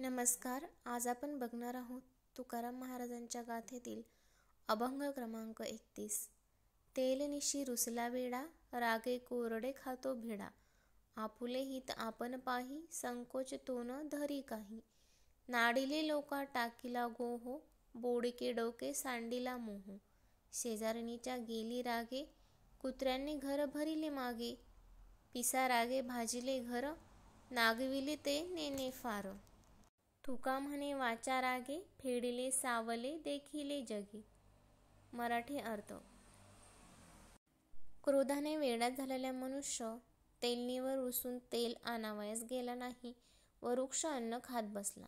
नमस्कार आज आपण बघणार आहोत तुकाराम महाराजांच्या गाथेतील अभंग क्रमांक एकतीस निशी रुसला वेडा रागे कोरडे खातो भिडा आपुले हित आपण पाही संकोच तोन धरी काही नाडिले लोका टाकीला गोहो बोडके डोके सांडीला मोह शेजारणीच्या गेली रागे कुत्र्यांनी घर भरिले मागे पिसा रागे भाजिले घर नागविले ते नेने फार तुका म्हणे वाचा रागे फेडिले सावले देखिले जगी मराठी अर्थ क्रोधाने वेडा झालेला मनुष्य तेलनीवर उसून तेल आणावयास गेला नाही व वृक्ष अन्न खात बसला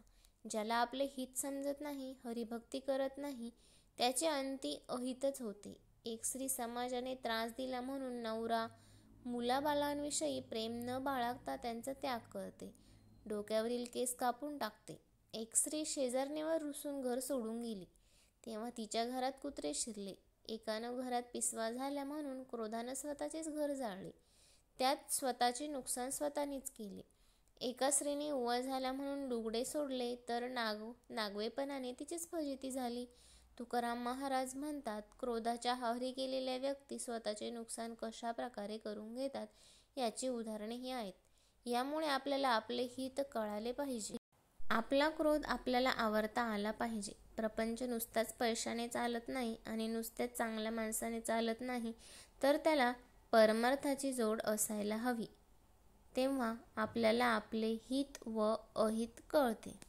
ज्याला आपले हित समजत नाही हरिभक्ती करत नाही त्याचे अंती अहितच होते एक स्त्री समाजाने त्रास दिला म्हणून नवरा मुलाबालांविषयी प्रेम न बाळगता त्यांचा त्याग करते डोक्यावरील केस कापून टाकते स्त्री शेजारनेवर रुसून घर सोडून गेली तेव्हा तिच्या घरात कुत्रे शिरले एकानं घरात पिसवा झाला म्हणून क्रोधानं स्वतःचेच घर जाळले त्यात स्वतःचे नुकसान स्वतःनेच केले एका स्त्रीने उवा झाला म्हणून लुगडे सोडले तर नाग नागवेपणाने तिचीच फजिती झाली तुकाराम महाराज म्हणतात क्रोधाच्या हवरी केलेल्या व्यक्ती स्वतःचे नुकसान कशा प्रकारे करून घेतात याची उदाहरणे ही आहेत यामुळे आपल्याला आपले हित कळाले पाहिजे आपला क्रोध आपल्याला आवरता आला पाहिजे प्रपंच नुसताच पैशाने चालत नाही आणि नुसत्याच चांगल्या माणसाने चालत नाही तर त्याला परमार्थाची जोड असायला हवी तेव्हा आपल्याला आपले हित व अहित कळते